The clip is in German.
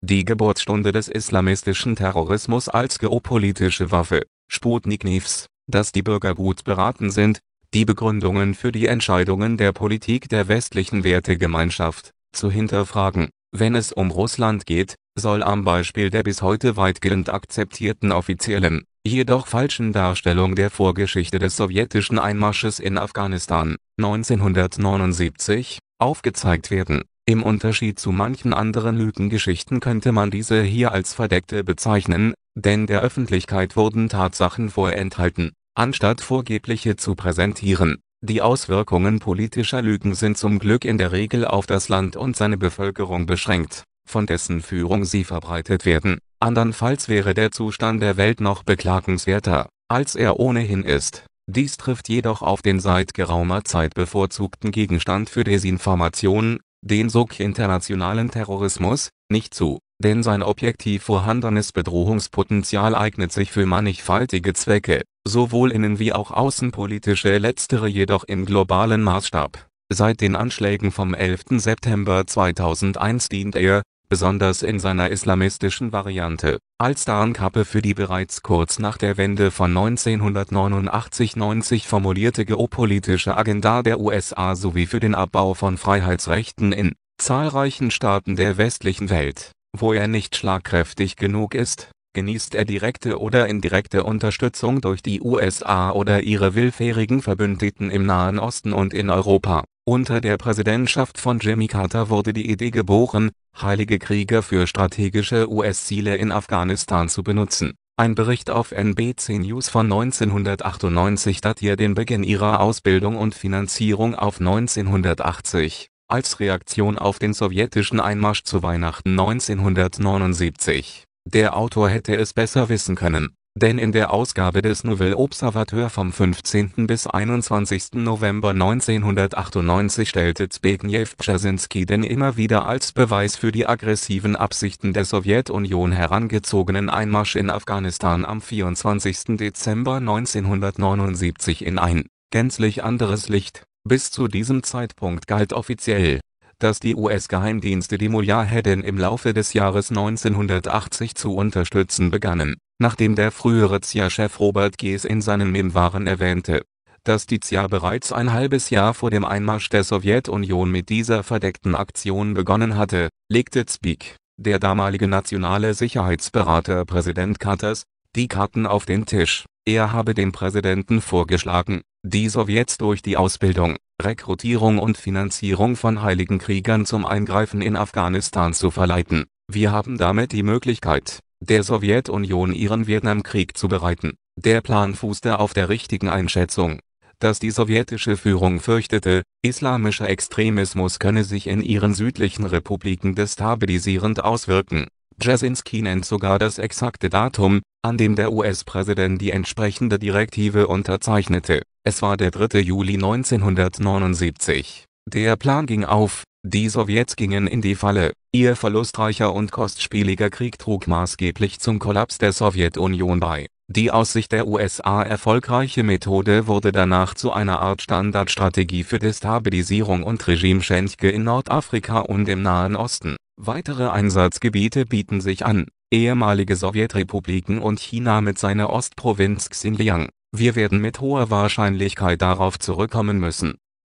die Geburtsstunde des islamistischen Terrorismus als geopolitische Waffe. Sputnik News, dass die Bürger gut beraten sind, die Begründungen für die Entscheidungen der Politik der westlichen Wertegemeinschaft, zu hinterfragen. Wenn es um Russland geht, soll am Beispiel der bis heute weitgehend akzeptierten offiziellen, jedoch falschen Darstellung der Vorgeschichte des sowjetischen Einmarsches in Afghanistan (1979) aufgezeigt werden im Unterschied zu manchen anderen Lügengeschichten könnte man diese hier als verdeckte bezeichnen, denn der Öffentlichkeit wurden Tatsachen vorenthalten, anstatt vorgebliche zu präsentieren. Die Auswirkungen politischer Lügen sind zum Glück in der Regel auf das Land und seine Bevölkerung beschränkt, von dessen Führung sie verbreitet werden. Andernfalls wäre der Zustand der Welt noch beklagenswerter, als er ohnehin ist. Dies trifft jedoch auf den seit geraumer Zeit bevorzugten Gegenstand für Desinformation den Sog internationalen Terrorismus, nicht zu, denn sein objektiv vorhandenes Bedrohungspotenzial eignet sich für mannigfaltige Zwecke, sowohl innen wie auch außenpolitische letztere jedoch im globalen Maßstab. Seit den Anschlägen vom 11. September 2001 dient er besonders in seiner islamistischen Variante, als Darnkappe für die bereits kurz nach der Wende von 1989 90 formulierte geopolitische Agenda der USA sowie für den Abbau von Freiheitsrechten in zahlreichen Staaten der westlichen Welt. Wo er nicht schlagkräftig genug ist, genießt er direkte oder indirekte Unterstützung durch die USA oder ihre willfährigen Verbündeten im Nahen Osten und in Europa unter der Präsidentschaft von Jimmy Carter wurde die Idee geboren, Heilige Krieger für strategische US-Ziele in Afghanistan zu benutzen. Ein Bericht auf NBC News von 1998 datiert den Beginn ihrer Ausbildung und Finanzierung auf 1980. Als Reaktion auf den sowjetischen Einmarsch zu Weihnachten 1979. Der Autor hätte es besser wissen können denn in der Ausgabe des Nouvelle Observateur vom 15. bis 21. November 1998 stellte Zbigniew Brzezinski den immer wieder als Beweis für die aggressiven Absichten der Sowjetunion herangezogenen Einmarsch in Afghanistan am 24. Dezember 1979 in ein gänzlich anderes Licht. Bis zu diesem Zeitpunkt galt offiziell, dass die US-Geheimdienste die Mujahedin im Laufe des Jahres 1980 zu unterstützen begannen nachdem der frühere Cia-Chef Robert Guess in seinen Memoiren erwähnte, dass die Cia bereits ein halbes Jahr vor dem Einmarsch der Sowjetunion mit dieser verdeckten Aktion begonnen hatte, legte Speak, der damalige nationale Sicherheitsberater Präsident Carters, die Karten auf den Tisch. Er habe dem Präsidenten vorgeschlagen, die Sowjets durch die Ausbildung, Rekrutierung und Finanzierung von Heiligen Kriegern zum Eingreifen in Afghanistan zu verleiten. Wir haben damit die Möglichkeit der Sowjetunion ihren Vietnamkrieg zu bereiten. Der Plan fußte auf der richtigen Einschätzung, dass die sowjetische Führung fürchtete, islamischer Extremismus könne sich in ihren südlichen Republiken destabilisierend auswirken. Jasinski nennt sogar das exakte Datum, an dem der US-Präsident die entsprechende Direktive unterzeichnete. Es war der 3. Juli 1979. Der Plan ging auf, die Sowjets gingen in die Falle Ihr verlustreicher und kostspieliger Krieg trug maßgeblich zum Kollaps der Sowjetunion bei. Die aus Sicht der USA erfolgreiche Methode wurde danach zu einer Art Standardstrategie für Destabilisierung und Regimeschändge in Nordafrika und im Nahen Osten. Weitere Einsatzgebiete bieten sich an: ehemalige Sowjetrepubliken und China mit seiner Ostprovinz Xinjiang. Wir werden mit hoher Wahrscheinlichkeit darauf zurückkommen müssen